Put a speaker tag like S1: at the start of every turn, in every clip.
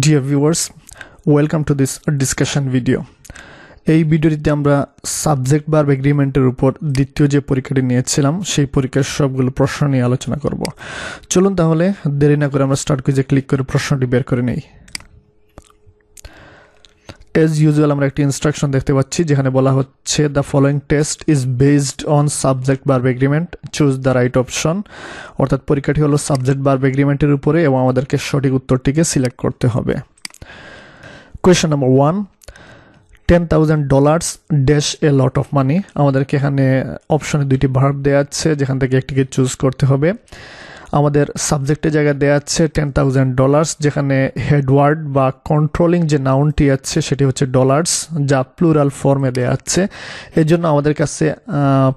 S1: Deer viewers welcome to this discussion video এই ভিডিওটিতে আমরা সাবজেক্ট বার এগ্রিমেন্টের উপর দ্বিতীয় যে পরীক্ষাটি নিয়েছিলাম সেই পরীক্ষার সবগুলো প্রশ্ন নিয়ে আলোচনা করব চলুন তাহলে দেরি না করে আমরা স্টার্ট যে ক্লিক করে প্রশ্নটি বের করে নেই এজ ইউজুয়াল আমরা একটি ইনস্ট্রাকশন দেখতে পাচ্ছি যেখানে বলা হচ্ছে the following test is based on subject verb agreement choose the right option অর্থাৎ পরীক্ষাটি হলো সাবজেক্ট বার্ব এগ্রিমেন্টের উপরে এবং আমাদেরকে সঠিক উত্তরটিকে সিলেক্ট করতে হবে question number one ten thousand dollars dash a lot of money আমাদেরকে এখানে অপশনে দুইটি ভার্ব দেওয়া আছে যেখান থেকে একটিকে চুজ করতে হবে আমাদের সাবজেক্টের জায়গায় দেওয়া আছে টেন থাউজেন্ড ডলার্স যেখানে হেডওয়ার্ড বা কন্ট্রোলিং যে নাউনটি আছে সেটি হচ্ছে ডলার্স যা প্লুরাল ফর্মে দেওয়া আছে এই জন্য আমাদের কাছে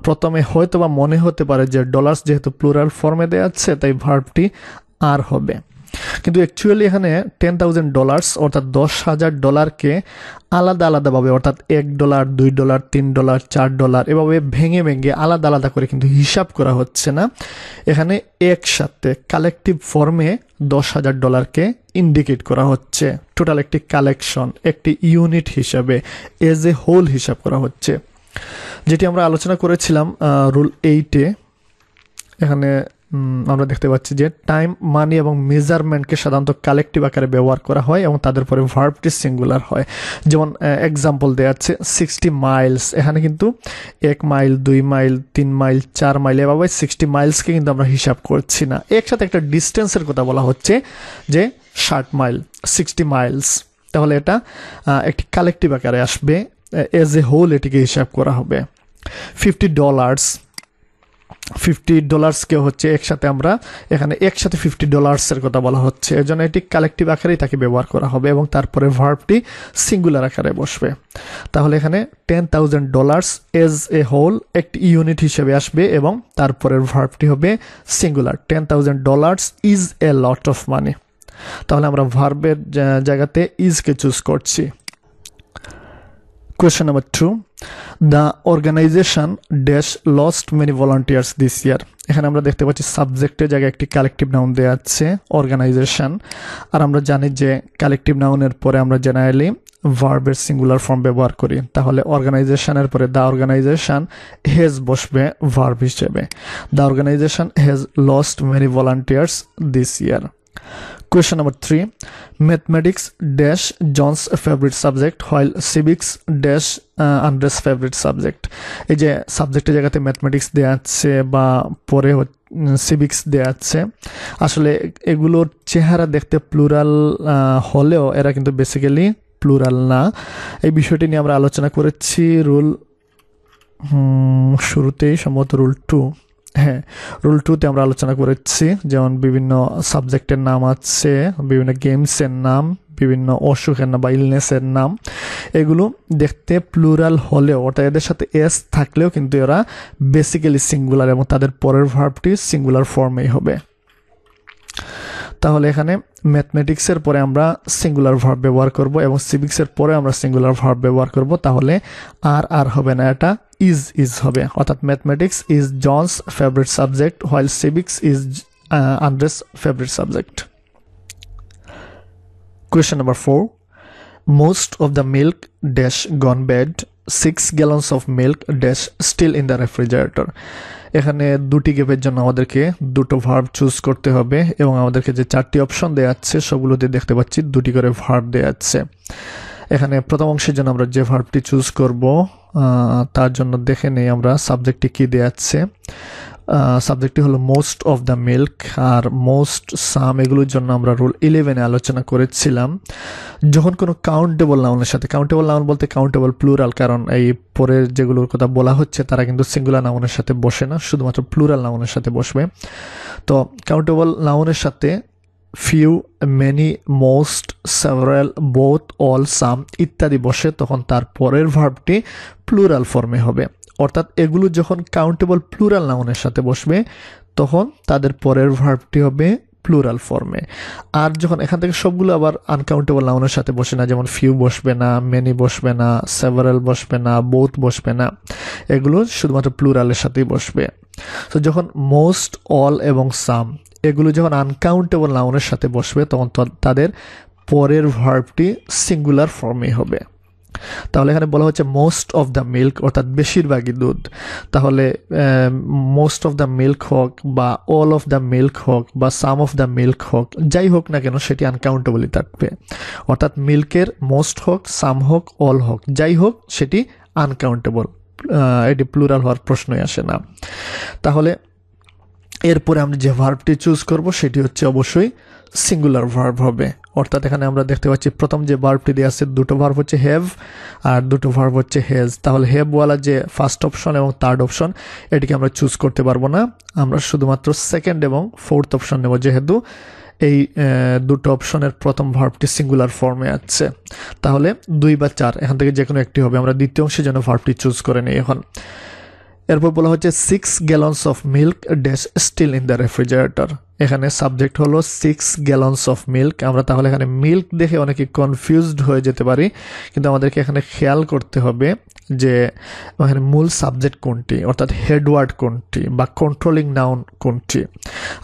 S1: প্রথমে হয়তো বা মনে হতে পারে যে ডলার্স যেহেতু প্লুরাল ফর্মে দেওয়া আছে তাই ভার্বটি আর হবে কিন্তু অ্যাকচুয়ালি এখানে টেন থাউজেন্ড ডলার্স অর্থাৎ দশ হাজার ডলারকে আলাদা আলাদাভাবে অর্থাৎ এক ডলার দুই ডলার তিন ডলার চার ডলার এভাবে ভেঙে ভেঙে আলাদা আলাদা করে কিন্তু হিসাব করা হচ্ছে না এখানে একসাথে কালেকটিভ ফর্মে দশ হাজার ডলারকে ইন্ডিকেট করা হচ্ছে টোটাল একটি কালেকশন একটি ইউনিট হিসাবে এজ এ হোল হিসাব করা হচ্ছে যেটি আমরা আলোচনা করেছিলাম রুল এইটে এখানে আমরা দেখতে পাচ্ছি যে টাইম মানি এবং মেজারমেন্টকে সাধারণত কালেকটিভ আকারে ব্যবহার করা হয় এবং তাদের পরে ভার্বটি সিঙ্গুলার হয় যেমন এক্সাম্পল দেওয়া আছে সিক্সটি মাইলস এখানে কিন্তু এক মাইল দুই মাইল তিন মাইল চার মাইল এভাবে সিক্সটি মাইলসকে কিন্তু আমরা হিসাব করছি না একসাথে একটা ডিস্টেন্সের কথা বলা হচ্ছে যে ষাট মাইল সিক্সটি মাইলস তাহলে এটা একটি কালেকটিভ আকারে আসবে এজ এ হোল এটিকে হিসাব করা হবে ফিফটি ডলার্স ফিফটি ডলার্সকে হচ্ছে একসাথে আমরা এখানে একসাথে ফিফটি ডলার্সের কথা বলা হচ্ছে এজন্য এটি কালেকটিভ আকারেই তাকে ব্যবহার করা হবে এবং তারপরে ভার্বটি সিঙ্গুলার আকারে বসবে তাহলে এখানে ten thousand dollars as a whole একটি ইউনিট হিসেবে আসবে এবং তারপরের ভার্বটি হবে singular ten thousand dollars is a lot of money তাহলে আমরা ভার্বের জায়গাতে ইজকে চুজ করছি question number two the organisation dash lost many volunteers this year এখানে আমরা দেখতে পাচ্ছি সাবজেক্টের জায়গায় একটি কালেকটিভ নাউন দেওয়া আছে অর্গানাইজেশন আর আমরা জানি যে কালেকটিভ নাউনের পরে আমরা জেনারেলি ভার্বের সিঙ্গুলার ফর্ম ব্যবহার করি তাহলে অর্গানাইজেশনের পরে দ্য অর্গানাইজেশন হেজ বসবে ভার্ব হিসেবে the organisation has lost many volunteers this year Question number three Mathematics dash John's favorite subject while civics dash Andre's favourite subject এই যে সাবজেক্টের জায়গাতে ম্যাথমেটিক্স দেওয়া আছে বা পরে সিভিক্স দেওয়া আছে আসলে এগুলোর চেহারা দেখতে প্লুরাল হলেও এরা কিন্তু বেসিক্যালি প্লুরাল না এই বিষয়টি নিয়ে আমরা আলোচনা করেছি রুল শুরুতেই সম্ভবত রুল টু হ্যাঁ রুল টুতে আমরা আলোচনা করেছি যেমন বিভিন্ন সাবজেক্টের নাম আছে বিভিন্ন গেমসের নাম বিভিন্ন অসুখের নাম বা ইলনেসের নাম এগুলো দেখতে প্লুরাল হলেও অর্থাৎ এদের সাথে এস থাকলেও কিন্তু এরা বেসিক্যালি সিঙ্গুলার এবং তাদের পরের ভার্বটি সিঙ্গুলার ফর্মেই হবে তাহলে এখানে ম্যাথমেটিক্সের পরে আমরা সিঙ্গুলার ভার্ব ব্যবহার করব এবং সিভিক্সের পরে আমরা সিঙ্গুলার ভার্ব ব্যবহার করব তাহলে আর আর হবে না এটা ইজ ইজ হবে অর্থাৎ mathematics is John's favourite subject while civics is Andre's favourite subject Question number four most of the milk dash gone bad six gallons of milk dash still in the refrigerator এখানে দুটি গেপের জন্য আমাদেরকে দুটো verb choose করতে হবে এবং আমাদেরকে যে চারটি অপশন দেওয়া আছে সবগুলোতে দেখতে পাচ্ছি দুটি করে ভার্ব দেওয়া আছে এখানে প্রথম অংশের জন্য আমরা যে ভার্বটি চুজ করব তার জন্য দেখে নেই আমরা সাবজেক্টটি কী দেওয়া আছে সাবজেক্টটি হলো মোস্ট অফ দ্য মিল্ক আর মোস্ট সাম এগুলোর জন্য আমরা রুল ইলেভেনে আলোচনা করেছিলাম যখন কোনো কাউন্টেবল নাউনের সাথে কাউন্টেবল নাউন বলতে কাউন্টেবল প্লুরাল কারণ এই পরের যেগুলোর কথা বলা হচ্ছে তারা কিন্তু সিঙ্গুলার নাউনের সাথে বসে না শুধুমাত্র প্লুরাল নাউনের সাথে বসবে তো কাউন্টেবল নাউনের সাথে few many most several both all some ইত্যাদি বসে তখন তার পরের ভার্বটি প্লুরাল ফর্মে হবে অর্থাৎ এগুলো যখন কাউন্টেবল প্লুরাল নাউনের সাথে বসবে তখন তাদের পরের ভার্বটি হবে প্লুরাল ফর্মে আর যখন এখান থেকে সবগুলো আবার আনকাউন্টেবল নাউনের সাথে বসে না যেমন ফিউ বসবে না মেনি বসবে না সেভারাল বসবে না বোথ বসবে না এগুলো শুধুমাত্র প্লুরালের সাথেই বসবে তো যখন মোস্ট অল এবং সাম এগুলো যখন আনকাউন্টেবল নাউনের সাথে বসবে তখন তাদের পরের ভার্বটি সিঙ্গুলার ফর্মে হবে তাহলে এখানে বলা হচ্ছে মোস্ট অফ দ্য মিল্ক অর্থাৎ বেশিরভাগই দুধ তাহলে মোস্ট অফ দ্য মিল্ক হোক বা অল অফ দ্য মিল্ক হোক বা সাম অফ দ্য মিল্ক হোক যাই হোক না কেন সেটি আনকাউন্টেবলই থাকবে অর্থাৎ মিল্কের মোস্ট হোক সাম হোক অল হোক যাই হোক সেটি আনকাউন্টেবল এটি প্লুরাল হওয়ার প্রশ্নই আসে না তাহলে এরপরে আমরা যে ভার্বটি চুজ করব সেটি হচ্ছে অবশ্যই সিঙ্গুলার ভার্ব হবে অর্থাৎ এখানে আমরা দেখতে পাচ্ছি প্রথম যে ভার্বটি দিয়ে আছে দুটো ভার্ব হচ্ছে হ্যাভ আর দুটো ভার্ব হচ্ছে হেজ তাহলে হ্যাভওয়ালা যে ফার্স্ট অপশন এবং থার্ড অপশন এটিকে আমরা চুজ করতে পারবো না আমরা শুধুমাত্র সেকেন্ড এবং ফোর্থ অপশন নেব যেহেতু এই দুটো অপশনের প্রথম ভার্বটি সিঙ্গুলার ফর্মে আছে তাহলে দুই বা চার এখান থেকে যে কোনো একটি হবে আমরা দ্বিতীয় অংশের জন্য ভার্বটি চুজ করে নিই এখন এরপর বলা হচ্ছে six gallons of milk dash still in the refrigerator এখানে সাবজেক্ট হলো সিক্স গ্যালন্স অফ মিল্ক আমরা তাহলে এখানে মিল্ক দেখে অনেকে কনফিউজড হয়ে যেতে পারি কিন্তু আমাদেরকে এখানে খেয়াল করতে হবে যে এখানে মূল সাবজেক্ট কোনটি অর্থাৎ হেডওয়ার্ড কোনটি বা কন্ট্রোলিং নাউন কোনটি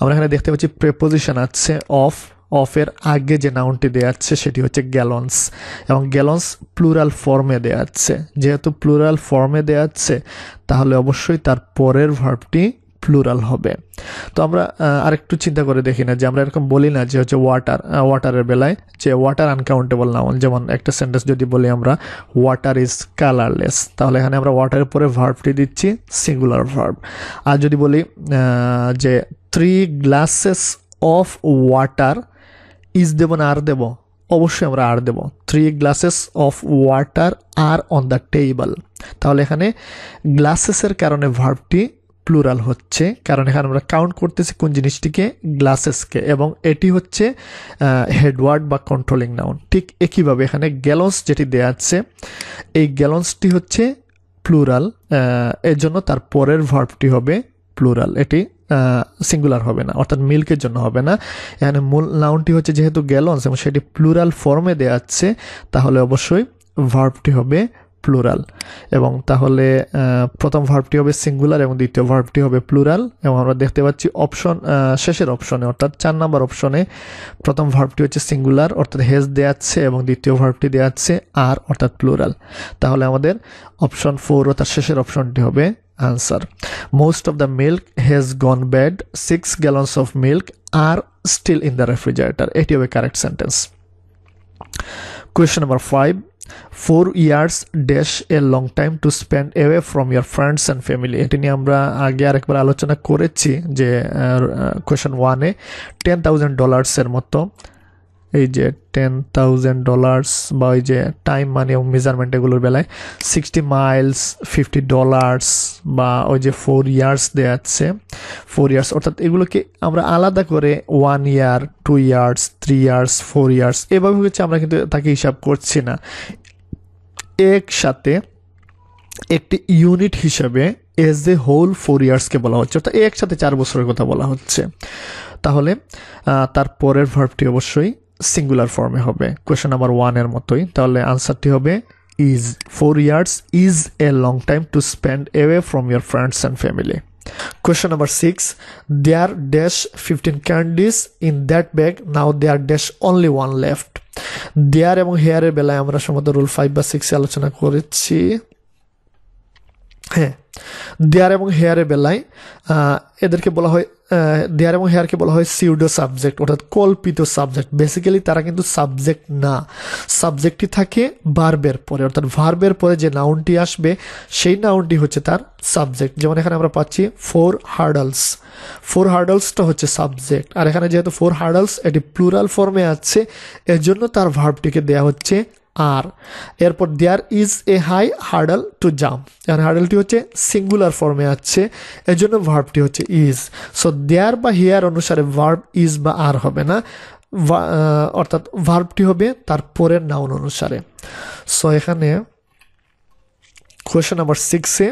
S1: আমরা এখানে দেখতে পাচ্ছি প্রেপোজিশন আছে অফ অফের আগে যে নাউনটি দেওয়া আছে সেটি হচ্ছে গ্যালন্স এবং গ্যালন্স প্লুরাল ফর্মে দেওয়া আছে যেহেতু প্লুরাল ফর্মে দেওয়া আছে তাহলে অবশ্যই তার পরের ভার্বটি প্লুরাল হবে তো আমরা আরেকটু চিন্তা করে দেখি না যে আমরা এরকম বলি না যে হচ্ছে ওয়াটার ওয়াটারের বেলায় যে ওয়াটার আনকাউন্টেবল নাউন যেমন একটা সেন্টেন্স যদি বলি আমরা ওয়াটার ইজ কালারলেস তাহলে এখানে আমরা ওয়াটারের পরে ভার্বটি দিচ্ছি সিঙ্গুলার ভার্ব আর যদি বলি যে three glasses of water is দেব না আর দেব অবশ্যই আমরা আর দেব three glasses of water are on the table তাহলে এখানে গ্লাসেসের কারণে ভার্বটি প্লুরাল হচ্ছে কারণ এখানে আমরা কাউন্ট করতেছি কোন জিনিসটিকে গ্লাসেসকে এবং এটি হচ্ছে হেডওয়ার্ড বা কন্ট্রোলিং নাউন ঠিক একইভাবে এখানে গ্যালন্স যেটি দেওয়া আছে এই গ্যালন্সটি হচ্ছে প্লুরাল এর জন্য তার পরের ভার্বটি হবে প্লুরাল এটি সিঙ্গুলার হবে না অর্থাৎ মিল্কের জন্য হবে না এখানে মূল নাউনটি হচ্ছে যেহেতু গ্যালন্স এবং সেটি প্লুরাল ফর্মে দেওয়া হচ্ছে তাহলে অবশ্যই ভার্বটি হবে প্লুরাল এবং তাহলে প্রথম ভার্বটি হবে সিঙ্গুলার এবং দ্বিতীয় ভার্বটি হবে প্লুরাল এবং আমরা দেখতে পাচ্ছি অপশন শেষের অপশনে অর্থাৎ চার নাম্বার অপশনে প্রথম ভার্বটি হচ্ছে সিঙ্গুলার অর্থাৎ হেজ দেওয়া আছে এবং দ্বিতীয় ভার্বটি দেওয়া আছে আর অর্থাৎ প্লুরাল তাহলে আমাদের অপশন ফোর অর্থাৎ শেষের অপশনটি হবে answer. Most of the milk has gone bad. Six gallons of milk are still in the refrigerator. It is a correct sentence. Question number five. four years dash a long time to spend away from your friends and family এটি নিয়ে আমরা আগে আরেকবার আলোচনা করেছি যে question ওয়ানে ten thousand ডলার্সের মতো এই যে টেন থাউজেন্ড ডলার্স বা ওই যে টাইম মানে মেজারমেন্ট এগুলোর বেলায় সিক্সটি মাইলস ফিফটি ডলার্স বা ওই যে ফোর ইয়ার্স দেওয়া আছে ফোর ইয়ার্স অর্থাৎ এগুলোকে আমরা আলাদা করে one year two years three years four years এভাবে হচ্ছে আমরা কিন্তু তাকে হিসাব করছি না একসাথে একটি ইউনিট হিসাবে এজ এ হোল ফোর ইয়ার্সকে বলা হচ্ছে অর্থাৎ একসাথে চার বছরের কথা বলা হচ্ছে তাহলে তার পরের ভার্ভটি অবশ্যই সিঙ্গুলার ফর্মে হবে কোয়েশন নাম্বার ওয়ানের মতোই তাহলে আনসারটি হবে is four years is a long time to spend away from your friends and family question number six they are dash fifteen candies in that bag now they are dash only one left there এবং হেয়ারের বেলায় আমরা সম্ভবত rule five বা সিক্সে আলোচনা করেছি হ্যাঁ দেয়ার এবং হেয়ারে বেলায় এদেরকে বলা হয় দেয়ার এবং হেয়ারকে বলা হয় সিউডো সাবজেক্ট অর্থাৎ কল্পিত সাবজেক্ট বেসিক্যালি তারা কিন্তু সাবজেক্ট না সাবজেক্টটি থাকে ভার্বের পরে অর্থাৎ ভার্বের পরে যে নাউনটি আসবে সেই নাউনটি হচ্ছে তার সাবজেক্ট যেমন এখানে আমরা পাচ্ছি ফোর হার্ডলস ফোর হার্ডলসটা হচ্ছে সাবজেক্ট আর এখানে যেহেতু ফোর হার্ডলস এটি প্লুরাল ফর্মে আছে এর জন্য তার ভার্বটিকে দেয়া হচ্ছে আর এরপর there is a high hurdle to jump আর হার্ডলটি হচ্ছে সিঙ্গুলার ফর্মে আছে এর জন্য ভার্বটি হচ্ছে ইজ সো দেয়ার বা হেয়ার অনুসারে ভার্ব ইজ বা আর হবে না অর্থাৎ ভার্বটি হবে তার পরের নাউন অনুসারে সো এখানে কোয়েশন নাম্বার সিক্সে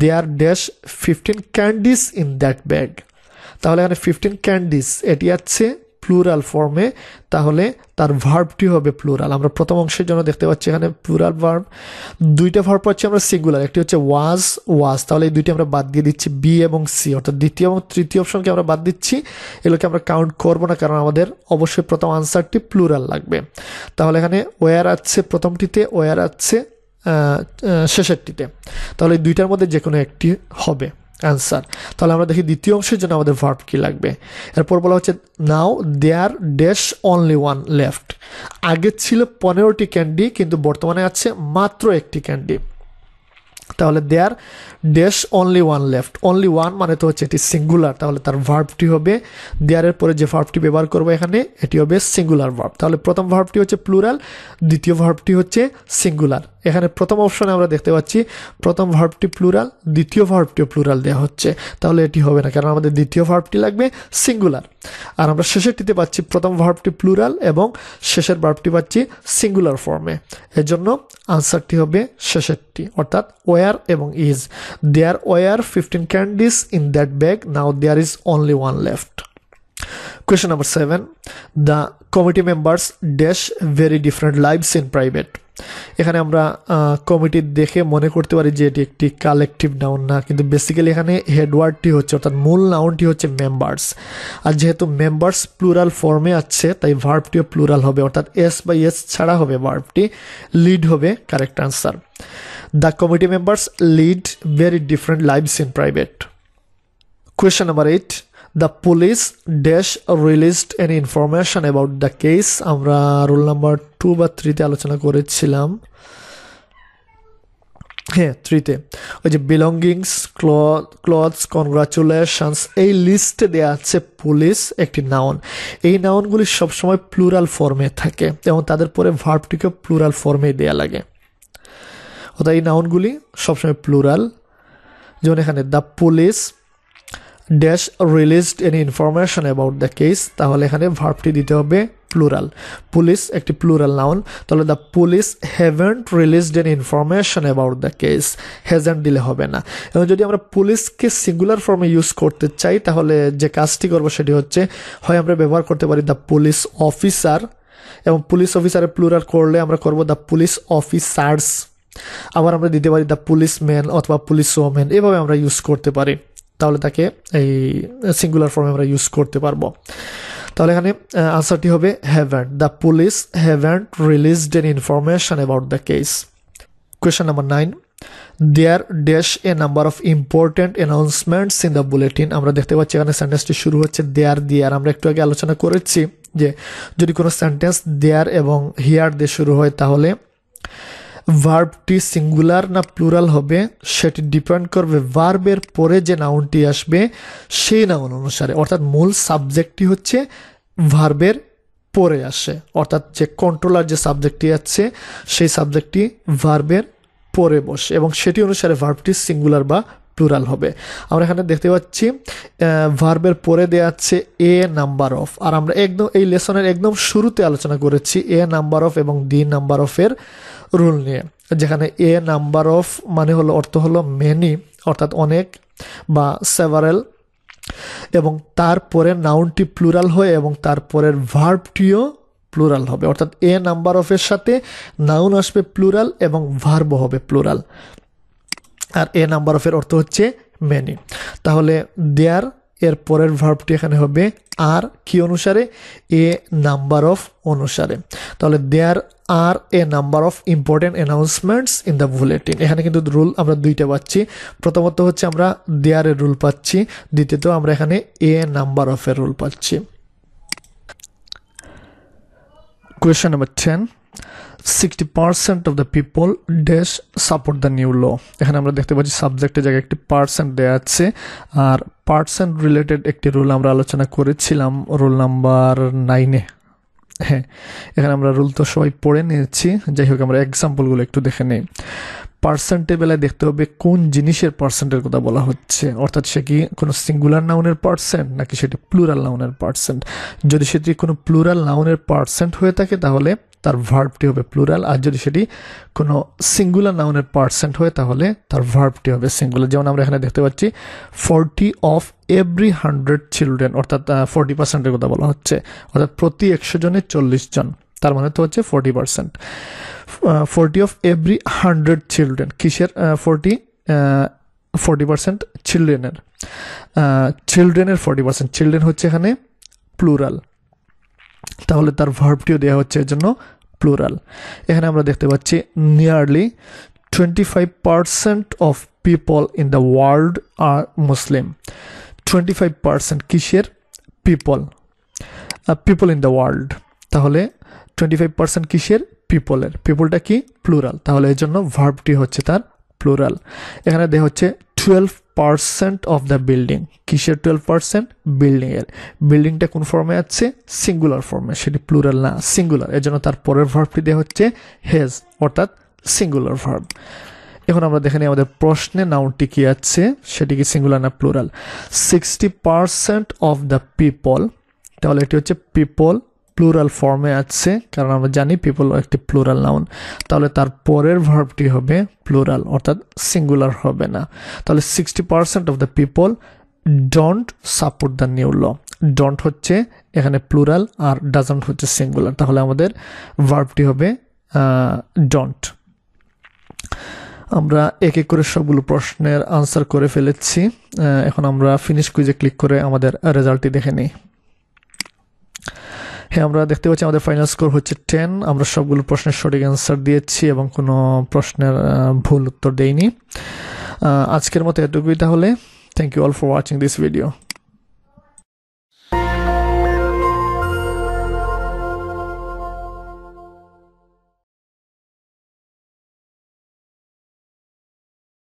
S1: there dash fifteen candies in that bag তাহলে এখানে ফিফটিন ক্যান্ডিস এটি আছে প্লুরাল ফর্মে তাহলে তার ভার্বটি হবে প্লুরাল আমরা প্রথম অংশের জন্য দেখতে পাচ্ছি এখানে প্লুরাল ভার্ব দুইটা ভার্ব পাচ্ছি আমরা সিঙ্গুলার একটি হচ্ছে ওয়াজ ওয়াজ তাহলে এই দুইটি আমরা বাদ দিয়ে দিচ্ছি বি এবং সি অর্থাৎ দ্বিতীয় এবং তৃতীয় অপশনকে আমরা বাদ দিচ্ছি এগুলোকে আমরা কাউন্ট করব না কারণ আমাদের অবশ্যই প্রথম আনসারটি প্লুরাল লাগবে তাহলে এখানে ওয়ার আছে প্রথমটিতে ওয়ার আছে শেষেরটিতে তাহলে দুইটার মধ্যে যে কোনো একটি হবে অ্যান্সার তাহলে আমরা দেখি দ্বিতীয় অংশের জন্য আমাদের ভার্ব কী লাগবে এরপর বলা হচ্ছে now there dash only one left আগে ছিল পনেরোটি ক্যান্ডি কিন্তু বর্তমানে আছে মাত্র একটি ক্যান্ডি তাহলে there dash only one left only one মানে তো হচ্ছে এটি সিঙ্গুলার তাহলে তার ভার্বটি হবে দেয়ারের পরে যে ভার্বটি ব্যবহার করবো এখানে এটি হবে সিঙ্গুলার ভার্ব তাহলে প্রথম ভার্বটি হচ্ছে প্লুরাল দ্বিতীয় ভার্বটি হচ্ছে সিঙ্গুলার এখানে প্রথম অপশনে আমরা দেখতে পাচ্ছি প্রথম ভার্বটি প্লুরাল দ্বিতীয় ভার্বটিও প্লুরাল দেওয়া হচ্ছে তাহলে এটি হবে না কারণ আমাদের দ্বিতীয় ভার্বটি লাগবে সিঙ্গুলার আর আমরা শেষেরটিতে পাচ্ছি প্রথম ভার্বটি প্লুরাল এবং শেষের ভার্বটি পাচ্ছি সিঙ্গুলার ফর্মে এর জন্য আনসারটি হবে শেষেরটি অর্থাৎ ওয়ার এবং is there were fifteen candies in that bag now there is only one left Question number seven The committee members dash very different lives in private. এখানে আমরা কমিটি দেখে মনে করতে পারি যে এটি একটি কালেকটিভ নাউন না কিন্তু বেসিক্যালি এখানে হেডওয়ার্ডটি হচ্ছে অর্থাৎ মূল নাউনটি হচ্ছে মেম্বার্স আর যেহেতু মেম্বার্স প্লুরাল ফর্মে আছে তাই ভার্বটিও প্লুরাল হবে অর্থাৎ এস বা এস ছাড়া হবে ভার্বটি লিড হবে correct answer the committee members lead very different lives in private question number eight the police dash released any information about the case আমরা রোল নাম্বার টু বা থ্রিতে আলোচনা করেছিলাম হ্যাঁ থ্রিতে ওই যে বিলঙ্গিংস ক্লথস কনগ্রাচুলেশনস এই লিস্টে দেওয়া আছে পুলিশ একটি নাউন এই নাউনগুলি সবসময় প্লুরাল ফর্মে থাকে এবং তাদের পরে ভার্বটিকে প্লুরাল ফর্মে দেওয়া লাগে অর্থাৎ এই নাউনগুলি সবসময় প্লুরাল যেমন এখানে the police dash released any information about the case তাহলে এখানে ভার্বটি দিতে হবে প্লুরাল পুলিশ একটি প্লুরাল নাউন তাহলে the police haven't released any information about the case hasn't দিলে হবে না এবং যদি আমরা পুলিশকে সিঙ্গুলার ফর্মে ইউজ করতে চাই তাহলে যে কাজটি করবো সেটি হচ্ছে হয় আমরা ব্যবহার করতে পারি দ্য পুলিশ অফিসার এবং পুলিশ অফিসারের প্লুরাল করলে আমরা করব দ্য পুলিশ অফিসার্স আবার আমরা দিতে পারি দ্য পুলিশ ম্যান অথবা পুলিশ ওম্যান এভাবে আমরা ইউজ করতে পারি তাহলে তাকে এই সিঙ্গুলার ফর্মে আমরা ইউজ করতে পারবো তাহলে এখানে আনসারটি হবে haven't the police haven't released any information about the case question number nine there dash a number of important announcements in the bulletin আমরা দেখতে পাচ্ছি এখানে সেন্টেন্সটি শুরু হচ্ছে দেয়ার দিয়ার আমরা একটু আগে আলোচনা করেছি যে যদি কোনো সেন্টেন্স দেয়ার এবং হিয়ার দিয়ে শুরু হয় তাহলে ভার্বটি সিঙ্গুলার না প্লুরাল হবে সেটি ডিপেন্ড করবে ভার্বের পরে যে নাউনটি আসবে সেই নাউন অনুসারে অর্থাৎ মূল সাবজেক্টটি হচ্ছে ভার্বের পরে আসে অর্থাৎ যে কন্ট্রোলার যে সাবজেক্টটি আছে সেই সাবজেক্টটি ভার্বের পরে বসে এবং সেটি অনুসারে ভার্বটি সিঙ্গুলার বা প্লুরাল হবে আমরা এখানে দেখতে পাচ্ছি ভার্বের পরে দেওয়া আছে এ নাম্বার অফ আর আমরা একদম এই লেসনের একদম শুরুতে আলোচনা করেছি এ নাম্বার অফ এবং ডি নাম্বার অফের রুল নিয়ে যেখানে এ নাম্বার অফ মানে হলো অর্থ হলো মেনি অর্থাৎ অনেক বা সেভারেল এবং তারপরে নাউনটি প্লুরাল হয় এবং তারপরের ভার্বটিও প্লুরাল হবে অর্থাৎ এ নাম্বার অফের সাথে নাউন আসবে প্লুরাল এবং ভার্ব হবে প্লুরাল আর এ নাম্বার অফের অর্থ হচ্ছে মেনি তাহলে দেয়ার এর পরের ভার্বটি এখানে হবে আর কি অনুসারে এ নাম্বার অফ অনুসারে তাহলে there are a number of important announcements in the bulletin এখানে কিন্তু রুল আমরা দুইটা পাচ্ছি প্রথমত হচ্ছে আমরা দেয়ারের রুল পাচ্ছি দ্বিতীয়ত আমরা এখানে এ নাম্বার অফের রুল পাচ্ছি question number ten sixty percent of the people dash support the new law এখানে আমরা দেখতে পাচ্ছি সাবজেক্টের জায়গায় একটি পার্সেন্ট দেওয়া আছে আর পার্সেন্ট রিলেটেড একটি রুল আমরা আলোচনা করেছিলাম রুল নাম্বার নাইনে হ্যাঁ এখানে আমরা রুল তো সবাই পড়ে নিয়েছি যাই হোক আমরা এক্সাম্পলগুলো একটু দেখে নিই পার্সেন্টেবেলায় দেখতে হবে কোন জিনিসের পার্সেন্টের কথা বলা হচ্ছে অর্থাৎ সে কি কোনো সিঙ্গুলার নাউনের পার্সেন্ট নাকি সেটি প্লুরাল নাউনের পার্সেন্ট যদি সেটি কোনো প্লুরাল নাউনের পার্সেন্ট হয়ে থাকে তাহলে তার ভার্বটি হবে প্লুরাল আর যদি সেটি কোনো সিঙ্গুলার নাউনের পার্সেন্ট হয় তাহলে তার ভার্বটি হবে সিঙ্গুলার যেমন আমরা এখানে দেখতে পাচ্ছি forty of every hundred children অর্থাৎ ফোরটি পার্সেন্টের কথা বলা হচ্ছে অর্থাৎ প্রতি একশো জনে চল্লিশ জন তার মানে তো হচ্ছে forty percent forty of every hundred children কিসের ফোরটি ফোরটি পার্সেন্ট চিলড্রেনের চিলড্রেনের ফোরটি পার্সেন্ট চিলড্রেন হচ্ছে এখানে প্লুরাল তাহলে তার ভার্বটিও দেওয়া হচ্ছে এর জন্য প্লুরাল এখানে আমরা দেখতে পাচ্ছি nearly twenty five percent of people in the world are Muslim twenty five percent কিসের people people in the world তাহলে টোয়েন্টি ফাইভ পারসেন্ট কিসের পিপলের পিপলটা কি প্লুরাল তাহলে এর জন্য ভার্বটি হচ্ছে তার প্লুরাল এখানে দেখা হচ্ছে twelve percent of the building কিসের টুয়েলভ পার্সেন্ট বিল্ডিংয়ের বিল্ডিংটা কোন ফর্মে আছে সিঙ্গুলার ফর্মে সেটি প্লুরাল না সিঙ্গুলার এর জন্য তার পরের ভার্বটি দেওয়া হচ্ছে হেজ অর্থাৎ সিঙ্গুলার ভার্ব এখন আমরা দেখে নিই আমাদের প্রশ্নে নাউনটি কি আছে সেটি কি সিঙ্গুলার না plural sixty percent of the people তাহলে এটি হচ্ছে পিপল প্লুরাল ফর্মে আছে কারণ আমরা জানি পিপল একটি প্লুরাল নাউন তাহলে তার পরের ভার্বটি হবে প্লুরাল অর্থাৎ সিঙ্গুলার হবে না তাহলে sixty percent of the people don't support the new law don't হচ্ছে এখানে প্লুরাল আর ডাজন্ট হচ্ছে সিঙ্গুলার তাহলে আমাদের ভার্বটি হবে ডোন্ট আমরা এক এক করে সবগুলো প্রশ্নের আনসার করে ফেলেছি এখন আমরা ফিনিশ কুইজে ক্লিক করে আমাদের রেজাল্টটি দেখে নিই হ্যাঁ আমরা দেখতে পাচ্ছি আমাদের ফাইনাল স্কোর হচ্ছে টেন আমরা সবগুলো প্রশ্নের সঠিক অ্যান্সার দিয়েছি এবং কোনো প্রশ্নের ভুল উত্তর দেইনি আজকের মতো এটুকুই তাহলে thank you all for watching this video